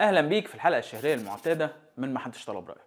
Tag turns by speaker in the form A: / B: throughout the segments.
A: اهلا بيك في الحلقه الشهريه المعتاده من محدش طلب رايك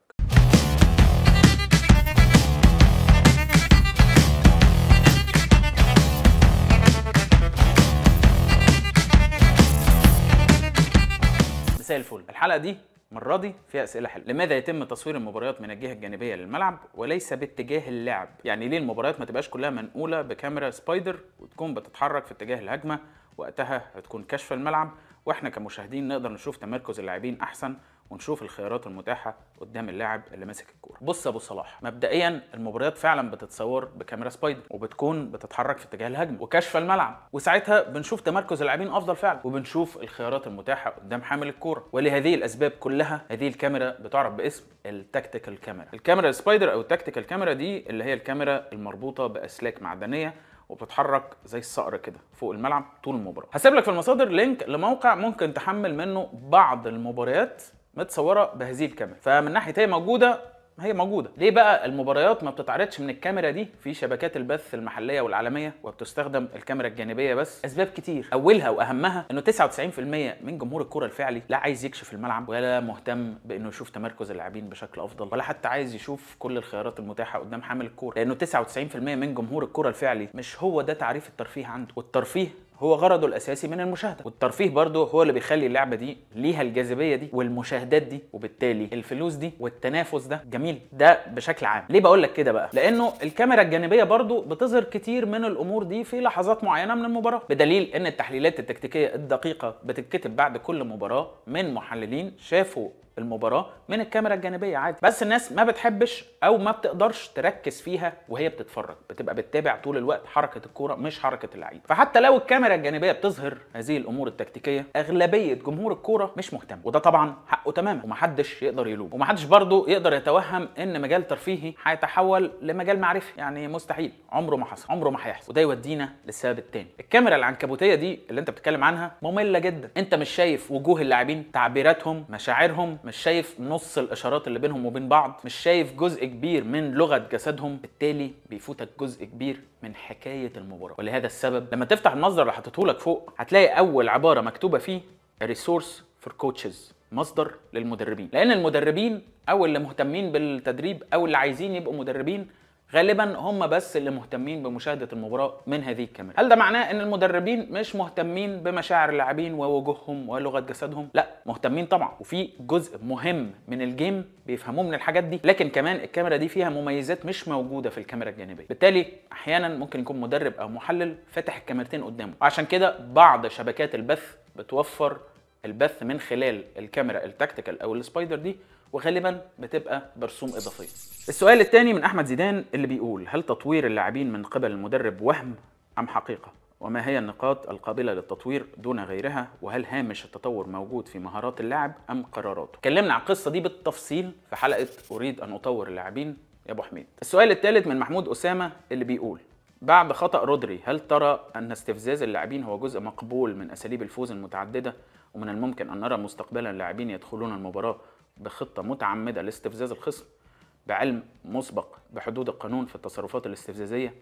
A: مساء الفل الحلقه دي المره دي فيها اسئله حلوه لماذا يتم تصوير المباريات من الجهه الجانبيه للملعب وليس باتجاه اللعب يعني ليه المباريات ما تبقاش كلها منقوله بكاميرا سبايدر وتكون بتتحرك في اتجاه الهجمه وقتها هتكون كشف الملعب واحنا كمشاهدين نقدر نشوف تمركز اللاعبين احسن ونشوف الخيارات المتاحه قدام اللاعب اللي ماسك الكوره بص يا ابو صلاح مبدئيا المباريات فعلا بتتصور بكاميرا سبايدر وبتكون بتتحرك في اتجاه الهجمه وكشف الملعب وساعتها بنشوف تمركز اللاعبين افضل فعلا وبنشوف الخيارات المتاحه قدام حامل الكوره ولهذه الاسباب كلها هذه الكاميرا بتعرف باسم التكتيكال كاميرا الكاميرا السبايدر او التكتيكال كاميرا دي اللي هي الكاميرا المربوطه باسلاك معدنيه وبتتحرك زي الصقر كده فوق الملعب طول المباراه هسيب لك في المصادر لينك لموقع ممكن تحمل منه بعض المباريات متصوره بهذه الكاميرا فمن ناحيه هي موجوده هي موجوده ليه بقى المباريات ما بتتعرضش من الكاميرا دي في شبكات البث المحليه والعالميه وبتستخدم الكاميرا الجانبيه بس اسباب كتير اولها واهمها انه 99% من جمهور الكره الفعلي لا عايز يكشف الملعب ولا مهتم بانه يشوف تمركز اللاعبين بشكل افضل ولا حتى عايز يشوف كل الخيارات المتاحه قدام حامل الكوره لانه 99% من جمهور الكره الفعلي مش هو ده تعريف الترفيه عنده والترفيه هو غرضه الاساسي من المشاهده والترفيه برضه هو اللي بيخلي اللعبه دي ليها الجاذبيه دي والمشاهدات دي وبالتالي الفلوس دي والتنافس ده جميل ده بشكل عام ليه بقول لك كده بقى لانه الكاميرا الجانبيه برضه بتظهر كتير من الامور دي في لحظات معينه من المباراه بدليل ان التحليلات التكتيكيه الدقيقه بتتكتب بعد كل مباراه من محللين شافوا المباراه من الكاميرا الجانبيه عادي بس الناس ما بتحبش او ما بتقدرش تركز فيها وهي بتتفرج بتبقى بتتابع طول الوقت حركه الكوره مش حركه اللعيب فحتى لو الكاميرا الجانبيه بتظهر هذه الامور التكتيكيه اغلبيه جمهور الكوره مش مهتم وده طبعا حق حقه تماما ومحدش يقدر يلومه ومحدش برضه يقدر يتوهم ان مجال ترفيهي هيتحول لمجال معرفي يعني مستحيل عمره ما حصل عمره ما هيحصل وده يودينا للسبب الثاني الكاميرا العنكبوتيه دي اللي انت بتتكلم عنها ممله جدا انت مش شايف وجوه اللاعبين تعبيراتهم مشاعرهم مش شايف نص الاشارات اللي بينهم وبين بعض مش شايف جزء كبير من لغه جسدهم بالتالي بيفوتك جزء كبير من حكايه المباراه ولهذا السبب لما تفتح المصدر اللي حطيته لك فوق هتلاقي اول عباره مكتوبه فيه ريسورس فور كوتشز مصدر للمدربين لان المدربين او اللي مهتمين بالتدريب او اللي عايزين يبقوا مدربين غالبا هم بس اللي مهتمين بمشاهده المباراه من هذه الكاميرا هل ده معناه ان المدربين مش مهتمين بمشاعر اللاعبين ووجوههم ولغه جسدهم لا مهتمين طبعا وفي جزء مهم من الجيم بيفهموه من الحاجات دي لكن كمان الكاميرا دي فيها مميزات مش موجوده في الكاميرا الجانبيه بالتالي احيانا ممكن يكون مدرب او محلل فاتح الكاميرتين قدامه عشان كده بعض شبكات البث بتوفر البث من خلال الكاميرا التكتيكال او السبايدر دي وغالبا بتبقى برسوم اضافيه. السؤال الثاني من احمد زيدان اللي بيقول هل تطوير اللاعبين من قبل المدرب وهم ام حقيقه؟ وما هي النقاط القابله للتطوير دون غيرها وهل هامش التطور موجود في مهارات اللاعب ام قراراته؟ كلمنا عن القصه دي بالتفصيل في حلقه اريد ان اطور اللاعبين يا ابو حميد. السؤال الثالث من محمود اسامه اللي بيقول بعد خطأ رودري هل ترى أن استفزاز اللاعبين هو جزء مقبول من أساليب الفوز المتعددة ومن الممكن أن نرى مستقبلا لاعبين يدخلون المباراة بخطة متعمدة لاستفزاز الخصم بعلم مسبق بحدود القانون في التصرفات الاستفزازية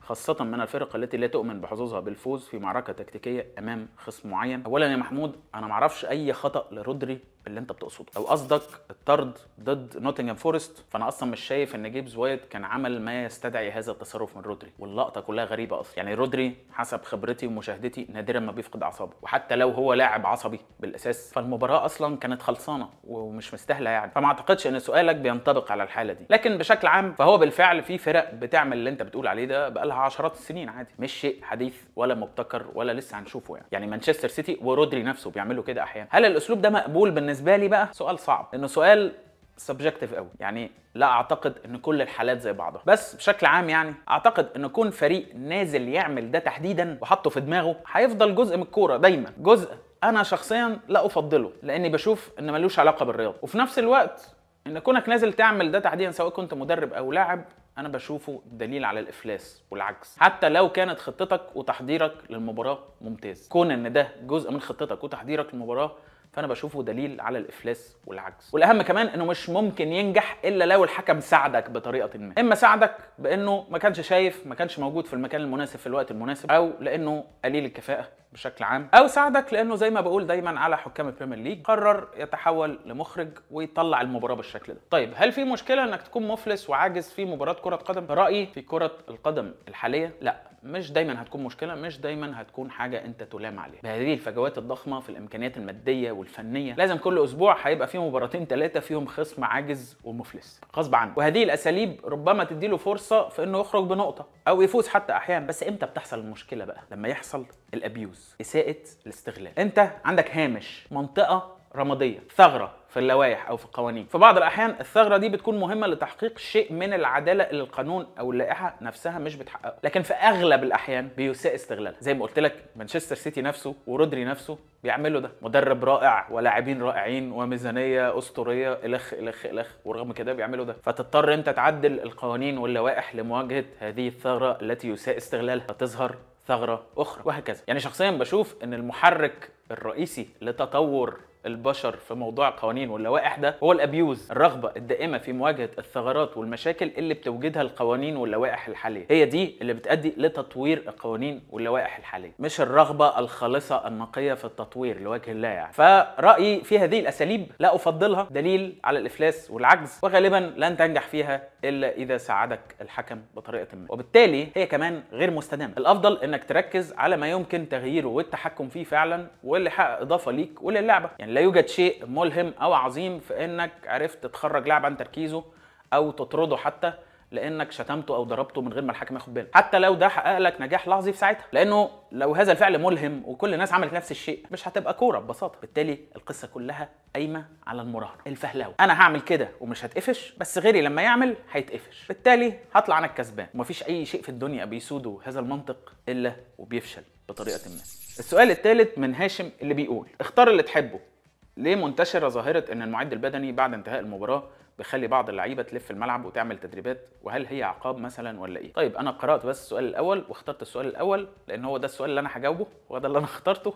A: خاصة من الفرق التي لا تؤمن بحظوظها بالفوز في معركة تكتيكية أمام خصم معين أولا يا محمود أنا معرفش أي خطأ لرودري اللي انت بتقصده او قصدك الطرد ضد نوتنجهام فورست فانا اصلا مش شايف ان جيبز وايت كان عمل ما يستدعي هذا التصرف من رودري واللقطه كلها غريبه اصلا يعني رودري حسب خبرتي ومشاهدتي نادرا ما بيفقد اعصابه وحتى لو هو لاعب عصبي بالاساس فالمباراه اصلا كانت خلصانه ومش مستاهله يعني فما اعتقدش ان سؤالك بينطبق على الحاله دي لكن بشكل عام فهو بالفعل في فرق بتعمل اللي انت بتقول عليه ده بقالها عشرات السنين عادي مش شيء حديث ولا مبتكر ولا لسه هنشوفه يعني يعني مانشستر سيتي ورودري نفسه بيعملوا كده احيانا هل الاسلوب ده مقبول بالنسبه بالنسبه لي بقى سؤال صعب لانه سؤال سبجكتيف قوي يعني لا اعتقد ان كل الحالات زي بعضها بس بشكل عام يعني اعتقد ان كون فريق نازل يعمل ده تحديدا وحطه في دماغه هيفضل جزء من الكوره دايما جزء انا شخصيا لا افضله لاني بشوف ان ملوش علاقه بالرياضه وفي نفس الوقت ان كونك نازل تعمل ده تحديدا سواء كنت مدرب او لاعب انا بشوفه دليل على الافلاس والعكس حتى لو كانت خطتك وتحضيرك للمباراه ممتاز كون ان ده جزء من خطتك وتحضيرك للمباراه فانا بشوفه دليل على الافلاس والعجز والاهم كمان انه مش ممكن ينجح الا لو الحكم ساعدك بطريقه ما اما ساعدك بانه ما كانش شايف ما كانش موجود في المكان المناسب في الوقت المناسب او لانه قليل الكفاءه بشكل عام او ساعدك لانه زي ما بقول دايما على حكام البريمير ليج قرر يتحول لمخرج ويطلع المباراه بالشكل ده طيب هل في مشكله انك تكون مفلس وعاجز في مباراه كره قدم رايي في كره القدم الحاليه لا مش دايما هتكون مشكله مش دايما هتكون حاجه انت تلام عليها بهذه الفجوات الضخمه في الامكانيات الماديه والفنيه لازم كل اسبوع هيبقى فيه مباراتين ثلاثه فيهم خصم عاجز ومفلس غصب عنه وهذه الاساليب ربما تديله فرصه في انه يخرج بنقطه او يفوز حتى احيانا بس امتى بتحصل المشكله بقى لما يحصل الابيوز اساءه الاستغلال انت عندك هامش منطقه رماديه ثغره في اللوائح او في القوانين في بعض الاحيان الثغره دي بتكون مهمه لتحقيق شيء من العداله اللي القانون او اللائحه نفسها مش بتحققه لكن في اغلب الاحيان بيساء استغلالها زي ما قلت لك مانشستر سيتي نفسه ورودري نفسه بيعملوا ده مدرب رائع ولاعبين رائعين وميزانيه اسطوريه الخ الخ الخ ورغم كده بيعملوا ده فتضطر انت تعدل القوانين واللوائح لمواجهه هذه الثغره التي يساء استغلالها فتظهر ثغره اخرى وهكذا يعني شخصيا بشوف ان المحرك الرئيسي لتطور البشر في موضوع القوانين واللوائح ده هو الابيوز الرغبه الدائمه في مواجهه الثغرات والمشاكل اللي بتوجدها القوانين واللوائح الحاليه هي دي اللي بتؤدي لتطوير القوانين واللوائح الحاليه مش الرغبه الخالصه النقيه في التطوير لوجه الله يعني فرايي في هذه الاساليب لا افضلها دليل على الافلاس والعجز وغالبا لن تنجح فيها الا اذا ساعدك الحكم بطريقه ما وبالتالي هي كمان غير مستدامه الافضل انك تركز على ما يمكن تغييره والتحكم فيه فعلا واللي حقق اضافه ليك وللعبه يعني يعني لا يوجد شيء ملهم او عظيم في انك عرفت تخرج لاعب عن تركيزه او تطرده حتى لانك شتمته او ضربته من غير ما الحكم ياخد باله حتى لو ده حقق لك نجاح لحظي في ساعتها لانه لو هذا الفعل ملهم وكل الناس عملت نفس الشيء مش هتبقى كوره ببساطه بالتالي القصه كلها قايمه على المراهنه الفهلوه انا هعمل كده ومش هتقفش بس غيري لما يعمل هيتقفش بالتالي هطلع انا الكسبان ومفيش اي شيء في الدنيا بيسوده هذا المنطق الا وبيفشل بطريقه ما السؤال الثالث من هاشم اللي بيقول اختار اللي تحبه ليه منتشره ظاهره ان المعد البدني بعد انتهاء المباراه بيخلي بعض اللعيبه تلف الملعب وتعمل تدريبات وهل هي عقاب مثلا ولا ايه طيب انا قرات بس السؤال الاول واخترت السؤال الاول لان هو ده السؤال اللي انا هجاوبه وده اللي انا اخترته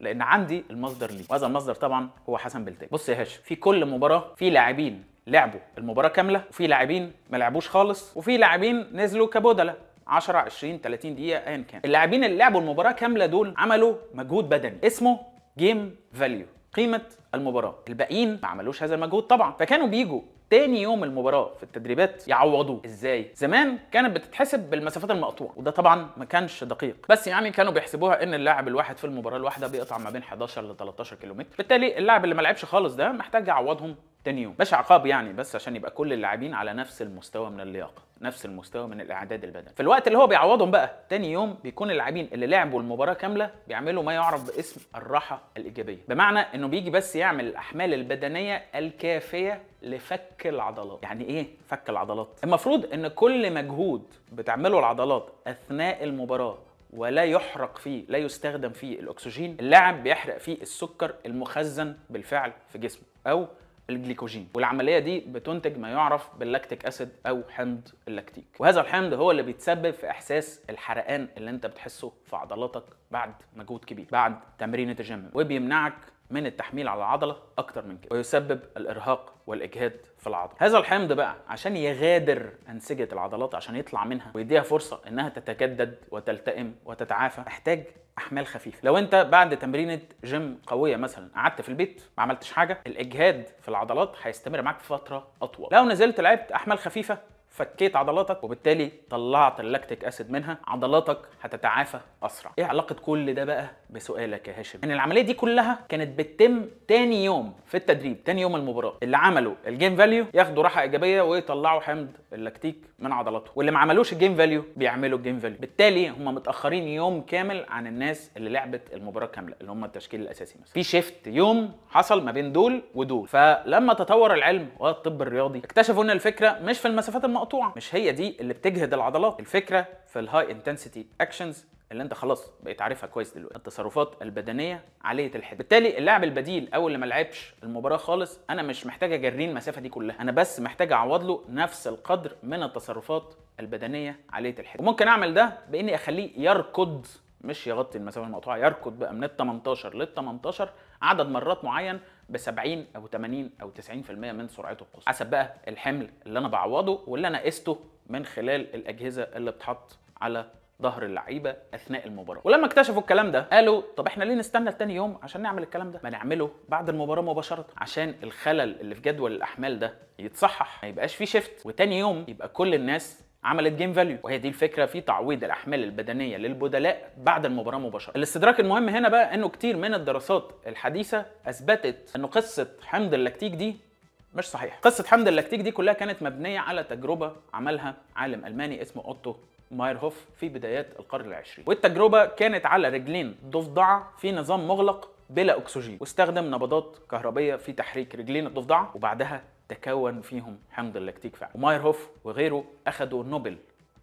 A: لان عندي المصدر ليه وهذا المصدر طبعا هو حسن بلتاج بص يا هاشم في كل مباراه في لاعبين لعبوا المباراه كامله وفي لاعبين ما لعبوش خالص وفي لاعبين نزلوا كبودله 10 20 30 دقيقه ايا كان اللاعبين اللي لعبوا المباراه كامله دول عملوا مجهود بدني اسمه جيم فاليو قيمه المباراه الباقيين ما عملوش هذا المجهود طبعا فكانوا بيجوا تاني يوم المباراة في التدريبات يعوضوه ازاي؟ زمان كانت بتتحسب بالمسافات المقطوعة وده طبعا ما كانش دقيق بس يعني كانوا بيحسبوها ان اللاعب الواحد في المباراة الواحدة بيقطع ما بين 11 ل 13 كيلومتر بالتالي اللاعب اللي ما لعبش خالص ده محتاج يعوضهم تاني يوم مش عقاب يعني بس عشان يبقى كل اللاعبين على نفس المستوى من اللياقة نفس المستوى من الاعداد البدني في الوقت اللي هو بيعوضهم بقى تاني يوم بيكون اللاعبين اللي لعبوا المباراه كامله بيعملوا ما يعرف باسم الراحه الايجابيه بمعنى انه بيجي بس يعمل الاحمال البدنيه الكافيه لفك العضلات يعني ايه فك العضلات المفروض ان كل مجهود بتعمله العضلات اثناء المباراه ولا يحرق فيه لا يستخدم فيه الاكسجين اللاعب بيحرق فيه السكر المخزن بالفعل في جسمه او الجليكوجين والعمليه دي بتنتج ما يعرف باللاكتيك اسيد او حمض اللاكتيك وهذا الحمض هو اللي بيتسبب في احساس الحرقان اللي انت بتحسه في عضلاتك بعد مجهود كبير بعد تمرينه الجيم وبيمنعك من التحميل على العضله اكتر من كده ويسبب الارهاق والاجهاد في العضله هذا الحمض بقى عشان يغادر انسجه العضلات عشان يطلع منها ويديها فرصه انها تتجدد وتلتئم وتتعافى محتاج احمال خفيفه لو انت بعد تمرينه جيم قويه مثلا قعدت في البيت ما عملتش حاجه الاجهاد في العضلات هيستمر معاك فتره اطول لو نزلت لعبت احمال خفيفه فكيت عضلاتك وبالتالي طلعت اللاكتيك اسيد منها عضلاتك هتتعافى اسرع ايه علاقه كل ده بقى بسؤالك يا هاشم ان العمليه دي كلها كانت بتتم تاني يوم في التدريب تاني يوم المباراه اللي عملوا الجيم فاليو ياخدوا راحه ايجابيه ويطلعوا حمض اللاكتيك من عضلاته واللي ما عملوش الجيم فاليو بيعملوا الجيم فاليو بالتالي هم متاخرين يوم كامل عن الناس اللي لعبت المباراه كامله اللي هم التشكيل الاساسي مثلا في شيفت يوم حصل ما بين دول ودول فلما تطور العلم والطب الرياضي اكتشفوا ان الفكره مش في المسافات المحيطة. مقطوعه مش هي دي اللي بتجهد العضلات الفكره في الهاي انتنسيتي اكشنز اللي انت خلاص بقيت عارفها كويس دلوقتي التصرفات البدنيه عاليه الحده بالتالي اللاعب البديل او اللي ما لعبش المباراه خالص انا مش محتاج اجريه المسافه دي كلها انا بس محتاج اعوض له نفس القدر من التصرفات البدنيه عاليه الحده وممكن اعمل ده باني اخليه يركض مش يغطي المسافه المقطوعه يركض بقى من ال 18 لل 18 عدد مرات معين ب 70 او 80 او 90% من سرعته القصوى حسب بقى الحمل اللي انا بعوضه واللي انا قسته من خلال الاجهزه اللي بتحط على ظهر اللعيبه اثناء المباراه ولما اكتشفوا الكلام ده قالوا طب احنا ليه نستنى لتاني يوم عشان نعمل الكلام ده ما نعمله بعد المباراه مباشره عشان الخلل اللي في جدول الاحمال ده يتصحح ما يبقاش فيه شيفت وتاني يوم يبقى كل الناس عملت جيم فاليو وهي دي الفكره في تعويض الاحمال البدنيه للبدلاء بعد المباراه مباشره الاستدراك المهم هنا بقى انه كتير من الدراسات الحديثه اثبتت ان قصه حمض اللاكتيك دي مش صحيح قصه حمض اللاكتيك دي كلها كانت مبنيه على تجربه عملها عالم الماني اسمه اوتو مايرهوف في بدايات القرن العشرين والتجربه كانت على رجلين ضفدعه في نظام مغلق بلا اكسجين واستخدم نبضات كهربيه في تحريك رجلين الضفدعه وبعدها تكون فيهم حمض اللاكتيك فعلا ومايرهوف وغيره أخذوا نوبل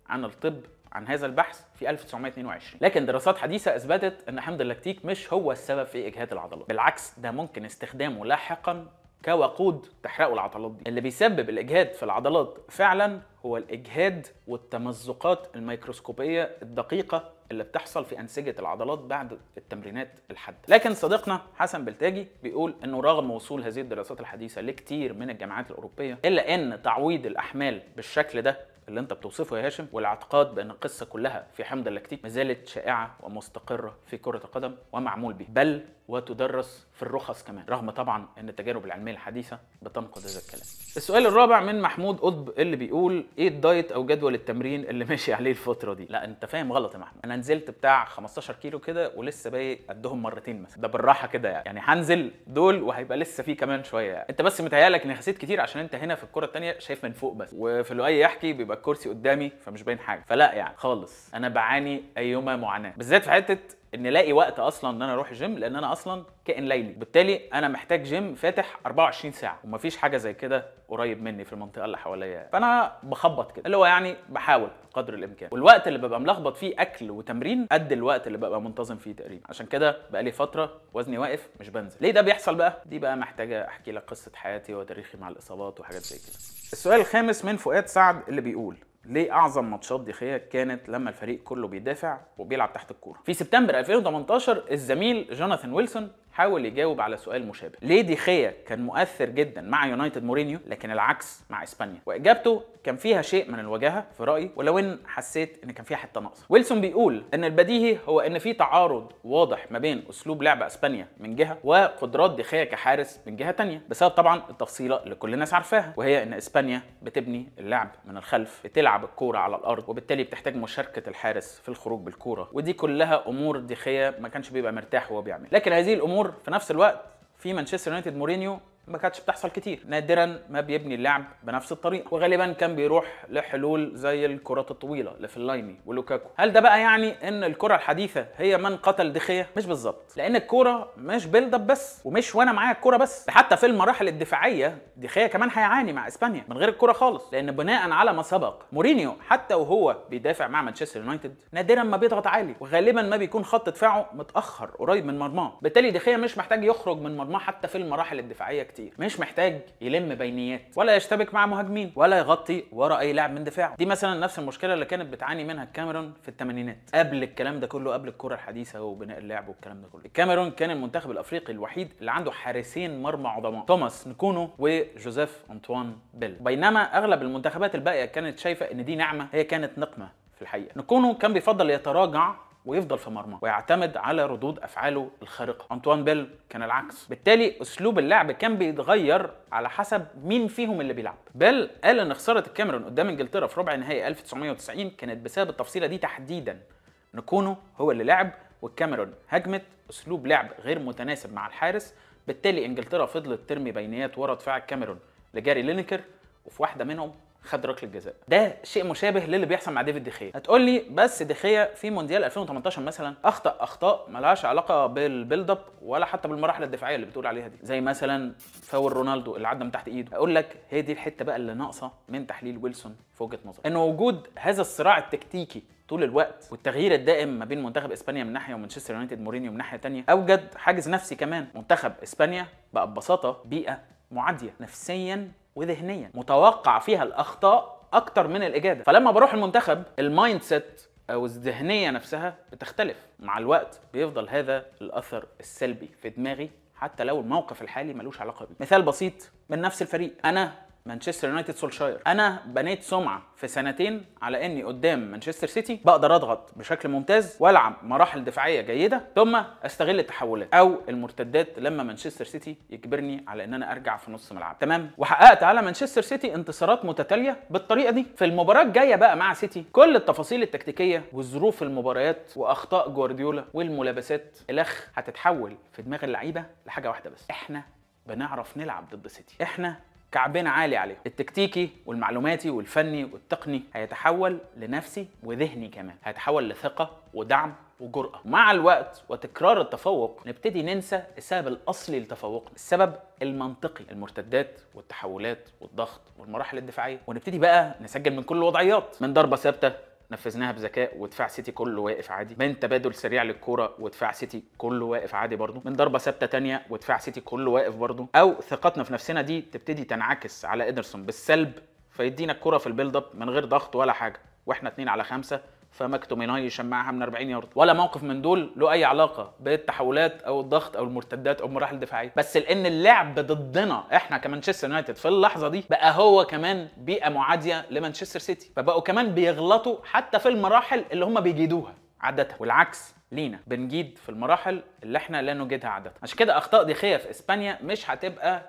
A: عن الطب عن هذا البحث في 1922 لكن دراسات حديثة أثبتت أن حمض اللاكتيك مش هو السبب في إجهاد العضلات بالعكس ده ممكن استخدامه لاحقا كوقود تحرقوا العضلات دي اللي بيسبب الاجهاد في العضلات فعلا هو الاجهاد والتمزقات الميكروسكوبيه الدقيقه اللي بتحصل في انسجه العضلات بعد التمرينات الحاده لكن صديقنا حسن بلتاجي بيقول انه رغم وصول هذه الدراسات الحديثه لكتير من الجامعات الاوروبيه الا ان تعويض الاحمال بالشكل ده اللي انت بتوصفه يا هاشم والاعتقاد بان القصه كلها في حمض اللاكتيك ما زالت شائعه ومستقره في كره القدم ومعمول به بل وتدرس في الرخص كمان رغم طبعا ان التجارب العلميه الحديثه بتنقض هذا الكلام السؤال الرابع من محمود قطب اللي بيقول ايه الدايت او جدول التمرين اللي ماشي عليه الفتره دي لا انت فاهم غلط يا محمود انا نزلت بتاع 15 كيلو كده ولسه باقي قدهم مرتين مثلا ده بالراحه كده يعني يعني هنزل دول وهيبقى لسه في كمان شويه يعني. انت بس متهيالك اني خسيت كتير عشان انت هنا في الكره الثانيه شايف من فوق بس وفي لؤي يحكي بيبقى الكرسي قدامي فمش باين حاجه فلا يعني خالص انا بعاني ايما معاناه بالذات في حته ان الاقي وقت اصلا ان انا اروح جيم لان انا اصلا كائن ليلي بالتالي انا محتاج جيم فاتح 24 ساعه ومفيش حاجه زي كده قريب مني في المنطقه اللي حواليا فانا بخبط كده اللي هو يعني بحاول قدر الامكان والوقت اللي ببقى ملخبط فيه اكل وتمرين قد الوقت اللي ببقى منتظم فيه تقريبا عشان كده بقى لي فتره وزني واقف مش بنزل ليه ده بيحصل بقى دي بقى محتاجه احكي لك قصه حياتي وتاريخي مع الاصابات وحاجات زي كده السؤال الخامس من فؤاد سعد اللي بيقول ليه اعظم ماتشات دخيا كانت لما الفريق كله بيدافع وبيلعب تحت الكوره في سبتمبر 2018 الزميل جوناثان ويلسون حاول يجاوب على سؤال مشابه ليه ديخيا كان مؤثر جدا مع يونايتد مورينيو لكن العكس مع اسبانيا واجابته كان فيها شيء من الوجاهه في رايي ولو ان حسيت ان كان فيها حته ناقصه ويلسون بيقول ان البديهي هو ان في تعارض واضح ما بين اسلوب لعب اسبانيا من جهه وقدرات ديخيا كحارس من جهه ثانيه بسبب طبعا التفصيله اللي كل الناس عارفاها وهي ان اسبانيا بتبني اللعب من الخلف بتلعب الكوره على الارض وبالتالي بتحتاج مشاركه الحارس في الخروج بالكوره ودي كلها امور ديخيا ما كانش بيبقى مرتاح وهو بيعمل لكن هذه الامور في نفس الوقت في مانشستر يونايتد مورينيو ما كانتش بتحصل كتير نادرا ما بيبني اللعب بنفس الطريقه وغالبا كان بيروح لحلول زي الكرات الطويله لفلايني ولوكاكو هل ده بقى يعني ان الكره الحديثه هي من قتل دخيه مش بالظبط لان الكوره مش بيلد اب بس ومش وانا معايا الكوره بس حتى في المراحل الدفاعيه دخيه كمان هيعاني مع اسبانيا من غير الكوره خالص لان بناء على ما سبق مورينيو حتى وهو بيدافع مع مانشستر يونايتد نادرا ما بيضغط عالي وغالبا ما بيكون خط دفاعه متاخر قريب من مرماه بالتالي دخيه مش محتاج يخرج من مرماه حتى في المراحل الدفاعيه كتير كتير مش محتاج يلم بينيات ولا يشتبك مع مهاجمين ولا يغطي ورا اي لاعب من دفاعه دي مثلا نفس المشكله اللي كانت بتعاني منها الكاميرون في الثمانينات قبل الكلام ده كله قبل الكره الحديثه وبناء اللعب والكلام ده كله الكاميرون كان المنتخب الافريقي الوحيد اللي عنده حارسين مرمى عظماء توماس نكونو وجوزيف انطوان بيل بينما اغلب المنتخبات الباقيه كانت شايفه ان دي نعمه هي كانت نقمه في الحقيقه نكونو كان بيفضل يتراجع ويفضل في مرمى ويعتمد على ردود افعاله الخارقه انطوان بيل كان العكس بالتالي اسلوب اللعب كان بيتغير على حسب مين فيهم اللي بيلعب بيل قال ان خساره الكاميرون قدام انجلترا في ربع نهائي 1990 كانت بسبب التفصيله دي تحديدا نكونو هو اللي لعب والكاميرون هجمت اسلوب لعب غير متناسب مع الحارس بالتالي انجلترا فضلت ترمي بينيات ورا دفاع الكاميرون لجاري لينكر وفي واحده منهم خد ركله جزاء ده شيء مشابه للي بيحصل مع ديفيد دخيا هتقول لي بس دخيا في مونديال 2018 مثلا اخطا اخطاء ملهاش علاقه بالبيلد اب ولا حتى بالمراحل الدفاعيه اللي بتقول عليها دي زي مثلا فاول رونالدو اللي عدى من تحت ايده اقول لك هي دي الحته بقى اللي ناقصه من تحليل ويلسون في وجهه نظري ان وجود هذا الصراع التكتيكي طول الوقت والتغيير الدائم ما بين منتخب اسبانيا من ناحيه ومانشستر يونايتد مورينيو من ناحيه ثانيه اوجد حاجز نفسي كمان منتخب اسبانيا بقى ببساطه بيئه معاديه نفسيا وذهنيا متوقع فيها الاخطاء اكتر من الاجاده فلما بروح المنتخب المايند سيت او آه، الذهنيه نفسها بتختلف مع الوقت بيفضل هذا الاثر السلبي في دماغي حتى لو الموقف الحالي ملوش علاقه بيه مثال بسيط من نفس الفريق انا مانشستر يونايتد سولشاير انا بنيت سمعه في سنتين على اني قدام مانشستر سيتي بقدر اضغط بشكل ممتاز والعب مراحل دفاعيه جيده ثم استغل التحولات او المرتدات لما مانشستر سيتي يجبرني على ان انا ارجع في نص ملعب تمام وحققت على مانشستر سيتي انتصارات متتاليه بالطريقه دي في المباراه الجايه بقى مع سيتي كل التفاصيل التكتيكيه وظروف المباريات واخطاء جوارديولا والملابسات الاخ هتتحول في دماغ اللعيبه لحاجه واحده بس احنا بنعرف نلعب ضد سيتي احنا كعبين عالي عليهم التكتيكي والمعلوماتي والفني والتقني هيتحول لنفسي وذهني كمان هيتحول لثقة ودعم وجرأة مع الوقت وتكرار التفوق نبتدي ننسى السبب الأصلي لتفوقنا السبب المنطقي المرتدات والتحولات والضغط والمراحل الدفاعية ونبتدي بقى نسجل من كل الوضعيات من ضربة ثابتة نفذناها بذكاء ودفاع سيتي كله واقف عادي من تبادل سريع للكوره ودفاع سيتي كله واقف عادي برضه من ضربه ثابته ثانيه ودفاع سيتي كله واقف برضه او ثقتنا في نفسنا دي تبتدي تنعكس على ادرسون بالسلب فيدينا الكوره في البيلد اب من غير ضغط ولا حاجه واحنا اتنين على خمسة فماكتوميناي يشمعها من 40 يارد ولا موقف من دول له اي علاقه بالتحولات او الضغط او المرتدات او المراحل الدفاعيه بس لان اللعب ضدنا احنا كمانشستر يونايتد في اللحظه دي بقى هو كمان بيئه معاديه لمانشستر سيتي فبقوا كمان بيغلطوا حتى في المراحل اللي هم بيجيدوها عاده والعكس لينا بنجيد في المراحل اللي احنا لا نجيدها عاده عشان كده اخطاء ديخيه في اسبانيا مش هتبقى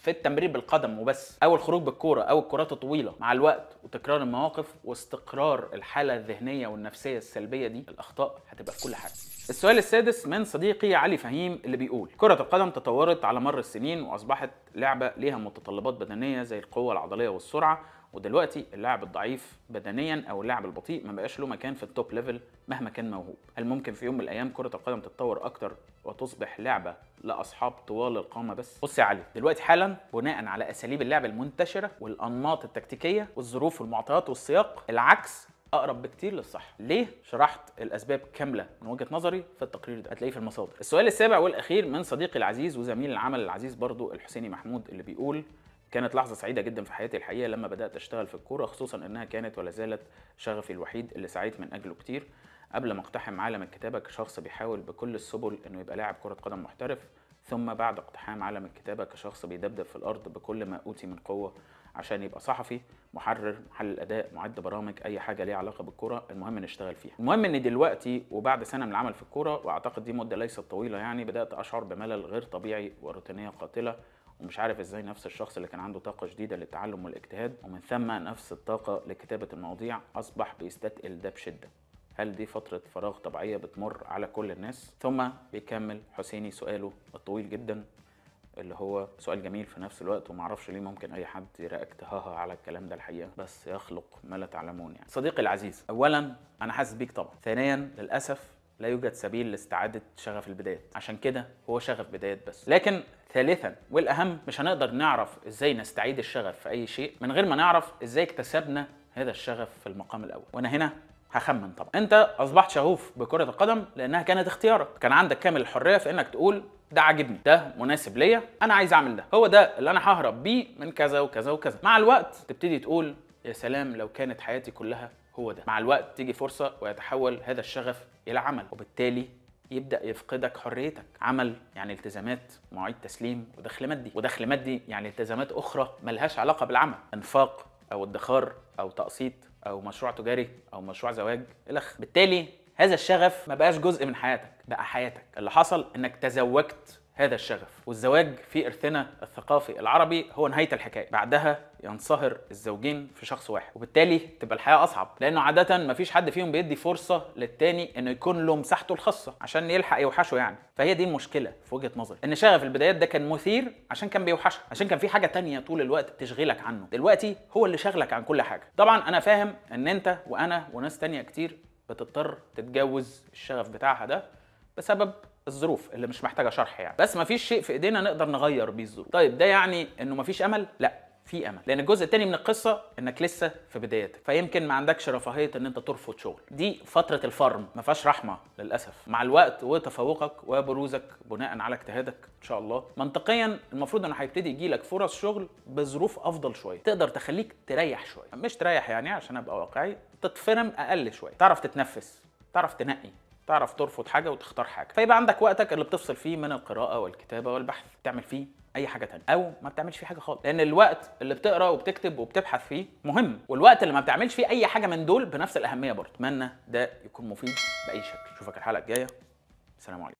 A: في التمرين بالقدم وبس او الخروج بالكوره او الكرات الطويله مع الوقت وتكرار المواقف واستقرار الحاله الذهنيه والنفسيه السلبيه دي الاخطاء هتبقى في كل حاجه السؤال السادس من صديقي علي فهيم اللي بيقول كرة القدم تطورت على مر السنين وأصبحت لعبة ليها متطلبات بدنية زي القوة العضلية والسرعة ودلوقتي اللاعب الضعيف بدنيا او اللاعب البطيء ما بقاش له مكان في التوب ليفل مهما كان موهوب هل ممكن في يوم من الايام كره القدم تتطور اكتر وتصبح لعبه لاصحاب طوال القامه بس بص يا علي دلوقتي حالا بناء على اساليب اللعب المنتشره والانماط التكتيكيه والظروف والمعطيات والسياق العكس اقرب بكتير للصح ليه شرحت الاسباب كامله من وجهه نظري في التقرير ده هتلاقيه في المصادر السؤال السابع والاخير من صديقي العزيز وزميل العمل العزيز برضو الحسيني محمود اللي بيقول كانت لحظه سعيده جدا في حياتي الحقيقه لما بدات اشتغل في الكوره خصوصا انها كانت ولا زالت شغفي الوحيد اللي سعيت من اجله كتير قبل ما اقتحم عالم الكتابه كشخص بيحاول بكل السبل انه يبقى لاعب كره قدم محترف ثم بعد اقتحام عالم الكتابه كشخص بيدبدب في الارض بكل ما اوتي من قوه عشان يبقى صحفي محرر محلل اداء معد برامج اي حاجه ليها علاقه بالكوره المهم نشتغل فيها المهم ان دلوقتي وبعد سنه من العمل في الكوره واعتقد دي مده ليست طويله يعني بدات اشعر بملل غير طبيعي وروتينيه قاتله ومش عارف ازاي نفس الشخص اللي كان عنده طاقه شديده للتعلم والاجتهاد ومن ثم نفس الطاقه لكتابه المواضيع اصبح بيستتقل ده بشده هل دي فترة فراغ طبيعية بتمر على كل الناس؟ ثم بيكمل حسيني سؤاله الطويل جدا اللي هو سؤال جميل في نفس الوقت ومعرفش ليه ممكن اي حد يرياكت هاها على الكلام ده الحقيقه بس يخلق ما لا تعلمون يعني صديقي العزيز اولا انا حاسس بيك طبعا ثانيا للاسف لا يوجد سبيل لاستعادة شغف البدايات عشان كده هو شغف بدايات بس لكن ثالثا والاهم مش هنقدر نعرف ازاي نستعيد الشغف في اي شيء من غير ما نعرف ازاي اكتسبنا هذا الشغف في المقام الاول وانا هنا هخمن طبعا انت اصبحت شغوف بكره القدم لانها كانت اختيارك كان عندك كامل الحريه في انك تقول ده عاجبني ده مناسب ليا انا عايز اعمل ده هو ده اللي انا ههرب بيه من كذا وكذا وكذا مع الوقت تبتدي تقول يا سلام لو كانت حياتي كلها هو ده مع الوقت تيجي فرصه ويتحول هذا الشغف الى عمل وبالتالي يبدا يفقدك حريتك عمل يعني التزامات مواعيد تسليم ودخل مادي ودخل مادي يعني التزامات اخرى ملهاش علاقه بالعمل انفاق او ادخار او تقسيط او مشروع تجاري او مشروع زواج الخ بالتالي هذا الشغف ما بقاش جزء من حياتك بقى حياتك اللي حصل انك تزوجت هذا الشغف والزواج في إرثنا الثقافي العربي هو نهاية الحكاية بعدها ينصهر الزوجين في شخص واحد وبالتالي تبقى الحياة أصعب لأنه عادة مفيش حد فيهم بيدي فرصة للتاني إنه يكون له مساحته الخاصة عشان يلحق يوحشه يعني فهي دي المشكلة في وجهة نظري إن شغف البدايات ده كان مثير عشان كان بيوحشك عشان كان في حاجة تانية طول الوقت بتشغلك عنه دلوقتي هو اللي شغلك عن كل حاجة طبعا أنا فاهم إن أنت وأنا وناس تانية كتير بتضطر تتجوز الشغف بتاعها ده بسبب الظروف اللي مش محتاجه شرح يعني بس مفيش شيء في ايدينا نقدر نغير بيه الظروف طيب ده يعني انه مفيش امل لا في امل لان الجزء الثاني من القصه انك لسه في بدايتك فيمكن ما عندكش رفاهيه ان انت ترفض شغل دي فتره الفرم ما فيهاش رحمه للاسف مع الوقت وتفوقك وبروزك بناء على اجتهادك ان شاء الله منطقيا المفروض انه هيبتدي يجي لك فرص شغل بظروف افضل شويه تقدر تخليك تريح شويه مش تريح يعني عشان ابقى واقعي تتفرم اقل شويه تعرف تتنفس تعرف تنقي تعرف ترفض حاجه وتختار حاجه فيبقى عندك وقتك اللي بتفصل فيه من القراءه والكتابه والبحث تعمل فيه اي حاجه ثانيه او ما بتعملش فيه حاجه خالص لان الوقت اللي بتقرا وبتكتب وبتبحث فيه مهم والوقت اللي ما بتعملش فيه اي حاجه من دول بنفس الاهميه برضه اتمنى ده يكون مفيد باي شكل اشوفك الحلقه الجايه سلام عليكم